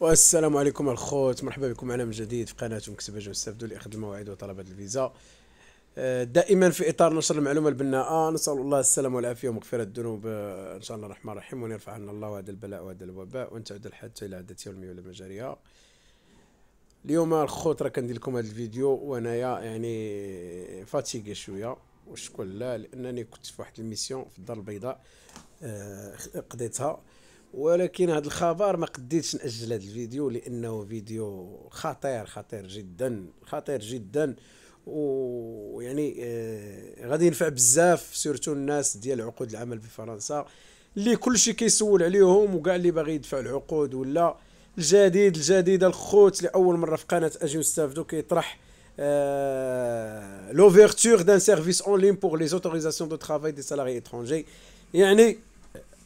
والسلام عليكم الخوت مرحبا بكم معنا من جديد في قناتكم كتباج واستافدوا لاخذ المواعيد وطلبات الفيزا آه، دائما في اطار نشر المعلومه البناءه نسال الله السلامه والعافيه ومغفره الذنوب آه، ان شاء الله الرحمن الرحيم وان عنا الله هذا البلاء وهذا الوباء وان تعود الى الى عدتها ولا المجاريه اليوم الخوت راه كندير لكم هذا الفيديو وانايا يعني فاتيكي شويه وشكون لا لانني كنت في واحد الميسيون في الدار البيضاء آه، قضيتها ولكن هذا الخبر ما قديتش ناجل هذا الفيديو لانه فيديو خطير خطير جدا خطير جدا ويعني آه غادي ينفع بزاف سيرتو الناس ديال عقود العمل بفرنسا اللي كلشي كيسول عليهم وكاع اللي باغي يدفع العقود ولا الجديد الجديده الخوت لاول مره في قناه اجي نستافدو كيطرح لوفيرتور دان سيرفيس اون لين بور لي زوتوريزاسيون دو ترافاي دي سالاري اترونجي يعني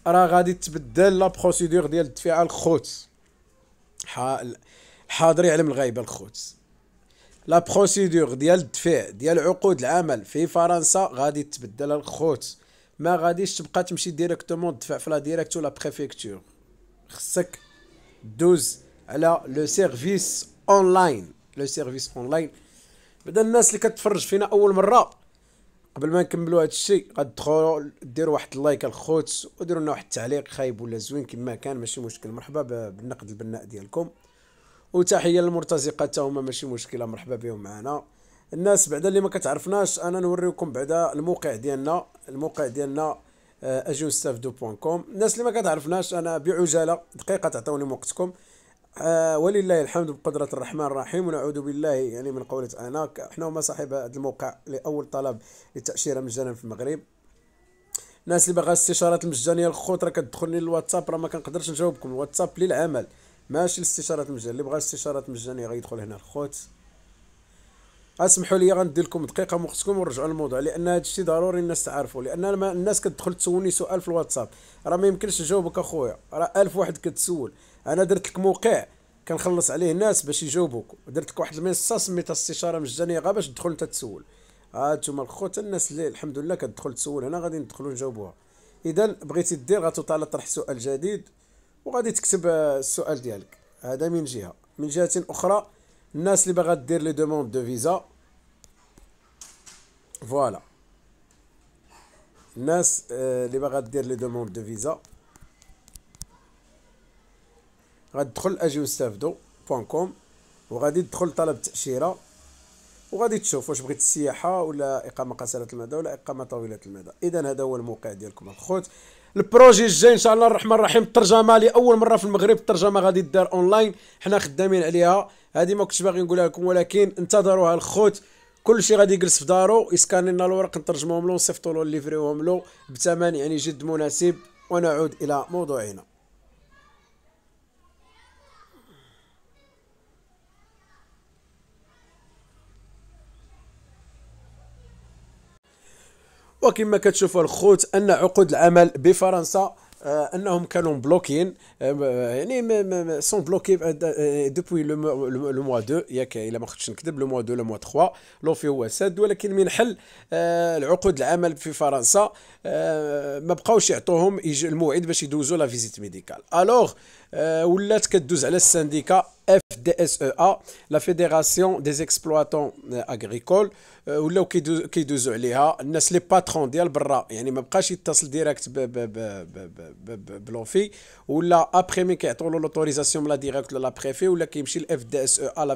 راه غادي تبدل لا بروسيدور ديال الدفاع الخوت الحاضر يعلم الغايبه الخوت لا بروسيدور ديال الدفاع ديال عقود العمل في فرنسا غادي تبدل الخوت ما غاديش تبقى تمشي ديريكتومون تدفع في لا ديريكت ولا بريفيكتور خصك دوز على لو سيرفيس اونلاين لو سيرفيس اونلاين بدا الناس اللي كتفرج فينا اول مره قبل ما نكملوا هذا الشيء غتدخلوا ديروا واحد اللايك الخوت وديروا لنا واحد التعليق خايب ولا زوين كما كان ماشي مشكل مرحبا بالنقد البناء ديالكم وتحيه للمرتزقه حتى هما ماشي مشكله مرحبا بهم معنا الناس بعدا اللي ما كتعرفناش انا نوريكم بعدا الموقع ديالنا الموقع ديالنا اجيوستاف دو بوان كوم الناس اللي ما كتعرفناش انا بعجاله دقيقه تعطوني وقتكم آه، ولله الحمد بقدرة الرحمن الرحيم ونعوذ بالله يعني من قولة أنا احنا هما صاحب هذا الموقع لأول طلب للتأشيرة مجانا في المغرب الناس اللي باغا الاستشارات المجانية الخوت راه كتدخلني للواتساب راه ما كنقدرش نجاوبكم الواتساب للعمل ماشي الاستشارات المجانية اللي بغا الاستشارات المجانية غيدخل هنا الخوت اسمحوا لي غندير لكم دقيقه من وقتكم ونرجعوا للموضوع لان هذا الشيء ضروري الناس تعرفوا لان الناس كتدخل تسولني سؤال في الواتساب راه ما يمكنش نجاوبك اخويا راه الف واحد كتسول انا درت لك موقع كنخلص عليه الناس باش يجاوبوك درت لك واحد المنصه سميتها استشاره مجانيه غير باش تدخل انت تسول ها انتم الخوت الناس اللي الحمد لله كتدخل تسول هنا غادي ندخلوا نجاوبوها اذا بغيتي دير غتطال طرح سؤال جديد وغادي تكتب آه، السؤال ديالك هذا من جهه من جهه اخرى الناس اللي باغا دير لي دوموند دو فيزا فوالا الناس آه، اللي باغا دير لي دوموند دو فيزا غتدخل اجيو بوان كوم وغادي تدخل طلب تاشيره وغادي تشوف واش بغيت السياحه ولا اقامه قصيره المدى ولا اقامه طويله المدى اذا هذا هو الموقع ديالكم الخوت البروجي الجاي ان شاء الله الرحمن الرحيم الترجمه لاول مره في المغرب الترجمه غادي دار اونلاين حنا خدامين عليها هذه ما كنتش باغي نقولها لكم ولكن انتظروها الخوت كل شيء غادي يجلس في دارو يسكان لنا الورق نترجموهم له ونصيفطوا له نليفريوهم له بثمن يعني جد مناسب ونعود الى موضوعنا وكما كتشوفوا الخوت ان عقود العمل بفرنسا آه، انهم كانوا بلوكين آه، يعني سون بلوكي دوبوي لو موا دو ياك الا ما خدتش نكذب لو موا دو لو موا 3 لوفي هو ساد ولكن من حل آه، العقود العمل في فرنسا ما بقاوش يعطوهم الموعد باش يدوزوا لا فيزيت ميديكال الوغ ولات كدوز على السانديكا اف دي اس او ا لا فيديراسيون دي زيكسبلواتون اغريكول ولاو كيدوزو عليها الناس لي باترون ديال برا يعني ما بقاش يتصل ديريكت بلوفي ولا ابخي مي كيعطوا له لوتوريزاسيون لا ديريكت لا بريفي ولا كيمشي الاف دي اس او ا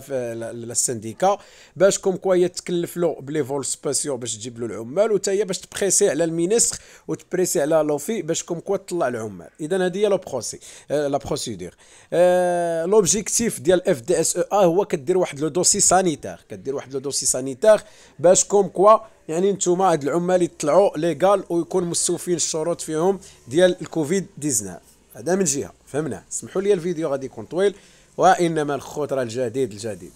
للسنديكا باش كوم كوا يتكلف له بلي فول سبيسيو باش تجيب له العمال وتا هي باش تبريسي على المينيسخ وتبريسي على لوفي باش كوم كوا تطلع العمال اذا هذه هي لو بروسي لا بروسي بروسيدور أه لوبجيكتيف ديال اف دي اس او ا هو كدير واحد لو دوسي سانيتير كدير واحد لو دوسي سانيتير باش كوم كوا يعني نتوما هاد العمال يطلعوا ليغال ويكون مستوفين الشروط فيهم ديال الكوفيد 19 هذا من جهه فهمنا سمحوا لي الفيديو غادي يكون طويل وانما الخوت راه الجديد الجديد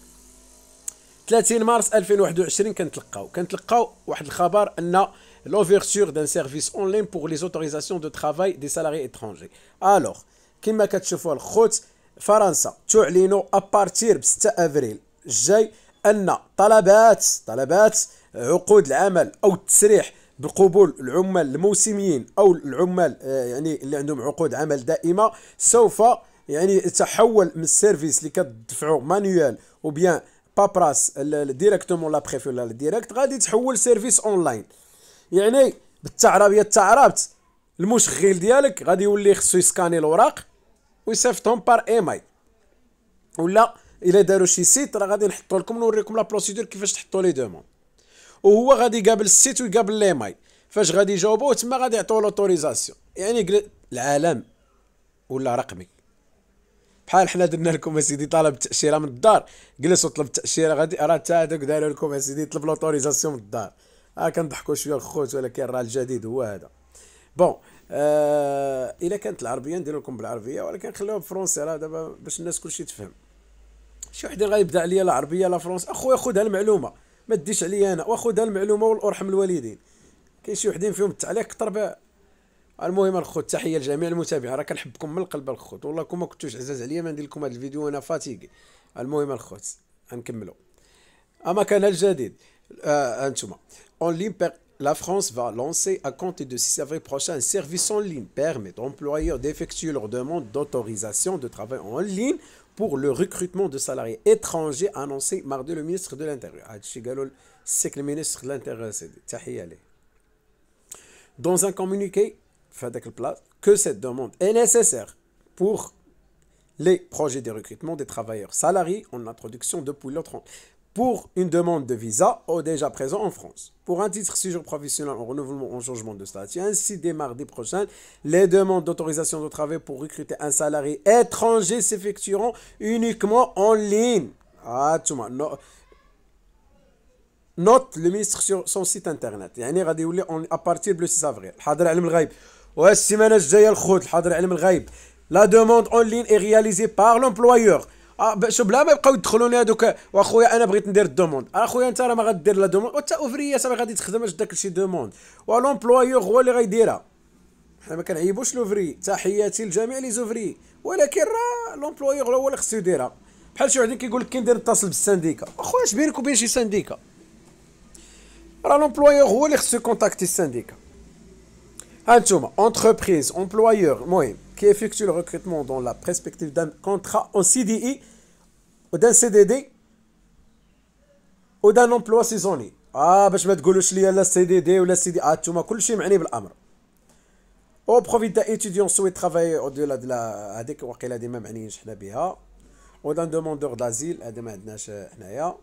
30 مارس 2021 كنتلقاو كنتلقاو واحد الخبر ان l'ouverture d'un service en ligne pour les autorisations de travail des salariés étrangers. Alors, كما كتشوفوا الخوت فرنسا تعلن ابارتير ب 6 افريل الجاي ان طلبات طلبات عقود العمل او التسريح بقبول العمال الموسميين او العمال آه، يعني اللي عندهم عقود عمل دائمه سوف يعني تحول من السيرفيس اللي كتدفعوا مانيوال او بيان بابراس ديريكتومون لا بريفي ولا ديريكت غادي تحول سيرفيس اونلاين يعني بالتعربيه تعرابت المشغل ديالك غادي يولي خصو يسكاني الاوراق ويصيفطهم بار ايميل ولا الا داروا شي سيت راه غادي نحطو لكم نوريكم لا بروسيدور كيفاش تحطوا لي دوموند وهو غادي يقابل السيت ويقابل ليمايل فاش غادي يجاوبوه تما غادي يعطوه لوتوريزاسيون يعني العالم ولا رقمي بحال حنا درنا لكم اسيدي طلب التاشيره من الدار جلس وطلب التاشيره غادي راه حتى هذوك داروا لكم اسيدي طلب لوتوريزاسيون من الدار ها كنضحكوا شويه الخوت ولكن راه الجديد هو هذا بون آه euh, الا كانت العربيه ندير لكم بالعربيه ولكن نخليوها بالفرونسي راه دابا باش الناس كلشي تفهم شي واحد غيبدا عليا لا عربيه لا فرونس اخويا خذ المعلومه ما تديش عليا انا واخذها المعلومه وارحم الوالدين كاين شي وحدين فيهم التعليق كثر المهم الخوت تحيه لجميع المتابعين راه كنحبكم من القلب الخوت والله كون ما كنتوش عزاز عليا ما ندير لكم هذا الفيديو وانا فاتيكي المهم الخوت غنكملوا اما كان الجديد آه انتما اون ليمبر la France va lancer à compter de 6 avril prochain un service en ligne permettant aux employeurs d'effectuer leur demande d'autorisation de travail en ligne pour le recrutement de salariés étrangers annoncé mardi le ministre de l'Intérieur. le ministre de l'Intérieur, Dans un communiqué, que cette demande est nécessaire pour les projets de recrutement des travailleurs salariés en introduction depuis l'autre 30 pour une demande de visa au déjà présent en France. Pour un titre séjour professionnel en renouvellement en changement de statut, ainsi dès mardi prochain, les demandes d'autorisation de travail pour recruter un salarié étranger s'effectueront uniquement en ligne. Ah, Note le ministre sur son site internet. a غادي يولي à partir du 6 avril. La demande en ligne est réalisée par l'employeur. آه، شوف بلا ما يبقاو يدخلوني هذوك واخويا انا بغيت ندير الدوموند اخويا انت راه ما غدير لا دوموند وتا اوفريه صافي غادي تخدم اش داك الشيء دوموند ولومبلويور هو اللي غيديرها حنا ما كنعيبوش لوفري تحياتي لجميع لي زوفري ولكن راه لومبلويور هو اللي خصو يديرها بحال شي واحد كيقول لك كندير نتصل بالسنديكا اخويا اش بينك وبين شي سنديكا راه لومبلويور هو اللي خصو يكونتاكتي السنديكا هانتوما اونتربريز employeur المهم لو ريكروتمون دون لا dans دان كونترا اون سي دي اي Ah, ou ah, oh, d'un CDD, ou d'un emploi saisonnier. Ah, je vais mettre Goulechli à la CDD ou à la CDA, tout m'a coulé, je vais mettre Amour. Ou profitez d'étudiants souhaitant travailler au-delà de la... Ou oh, d'un demandeur d'asile, d'un demandeur d'asile.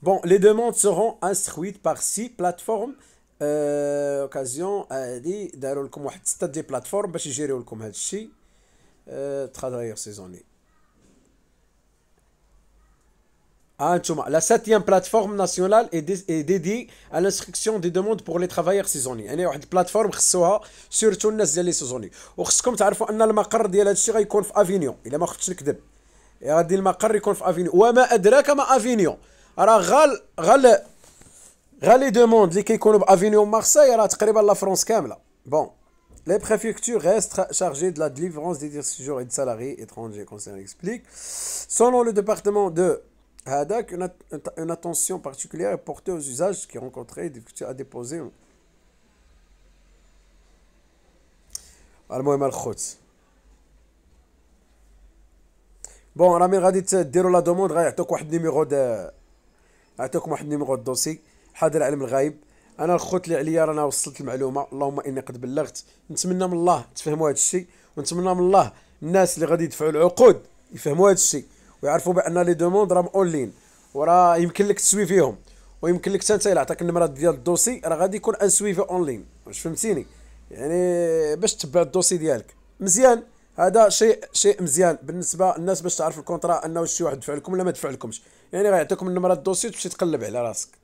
Bon, les demandes seront instruites par six plateformes. اوكازيون آه، هادي داروا لكم واحد سته دي بلاتفورم باش يجيريو لكم هذا الشيء آه، ترافايور سيزوني Anchouma. آه، la septième plateforme nationale est, dé est dédiée à l'instruction des demandes pour les travailleurs saisonniers. يعني واحد البلاتفورم خصوها سيرتو الناس ديال لي سيزوني وخصكم تعرفوا ان المقر ديال هادشي غيكون في افينيون a ما le نكذب يعني غادي المقر يكون في افينيون وما ادراك ما افينيون راه غال غال Ralé demande, dit qu'il est venu au Marseille, il a traité la France quand même. Bon, les préfectures restent chargées de la livraison des dirigeants et de salariés étrangers, comme ça, on explique. Selon le département de Hadak, une attention particulière est portée aux usages qui rencontraient et à déposer déposé... al al Bon, on a mis à dire que dès lors, on quoi numéro de... On quoi numéro de dossier. حاضر علم الغايب انا الخوت اللي عليا رانا وصلت المعلومه اللهم اني قد بلغت نتمنى من الله تفهموا هذا الشيء ونتمنى من الله الناس اللي غادي يدفعوا العقود يفهموا هذا الشيء ويعرفوا بان لي دوموند راهم اونلاين وراه يمكن لك تسوي فيهم ويمكن لك حتى الا عطاك النمره ديال الدوسي راه غادي يكون ان سويفي اونلاين واش فهمتيني يعني باش تتبع الدوسي ديالك مزيان هذا شيء شيء مزيان بالنسبه للناس باش تعرف الكونترا انه شي واحد دفع لكم ولا ما دفع لكمش يعني غيعطيكم النمره الدوسي وتمشي تقلب على راسك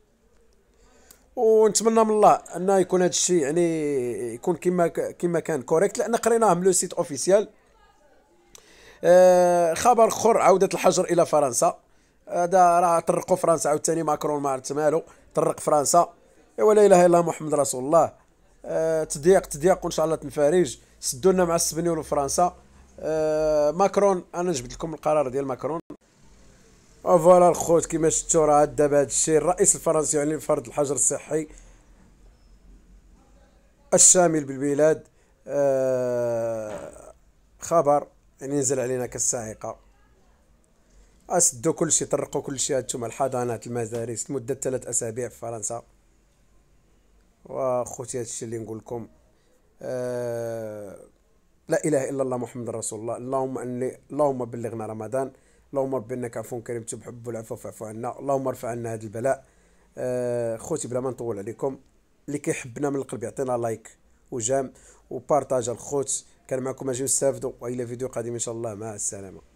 ونتمنى من الله ان يكون هذا الشيء يعني يكون كما كما كان كوريكت لان قريناه من لو سيت اوفيسيال آه، خبر اخر عوده الحجر الى فرنسا هذا راه طرقوا فرنسا عاوتاني ماكرون ما عرفت مالو طرق فرنسا ولا اله الا الله محمد رسول الله آه، تضييق تضييق وان شاء الله تنفارج سدوا لنا مع السبنيول وفرنسا فرنسا آه، ماكرون انا جبت لكم القرار ديال ماكرون فوالا الخوت كما شفتوا راه دابا هذا الشيء الرئيس الفرنسي يعني فرض الحجر الصحي الشامل بالبلاد آه، خبر يعني نزل علينا كالصاعقه اسدوا كل شيء طرقوا كل شيء هانتوما الحضانات المدارس لمده ثلاث اسابيع في فرنسا وخوتي هذا الشيء اللي نقول لكم آه، لا اله الا الله محمد رسول الله اللهم اني اللهم بلغنا رمضان اللهم رب انك عفو كريم حب العفو فاعف عنا اللهم ارفع عنا هذا البلاء آه خوتي بلا ما نطول عليكم اللي كيحبنا من القلب يعطينا لايك وجام وبارطاج الخوت كان معكم اجي نستافدوا والى فيديو قادم ان شاء الله مع السلامه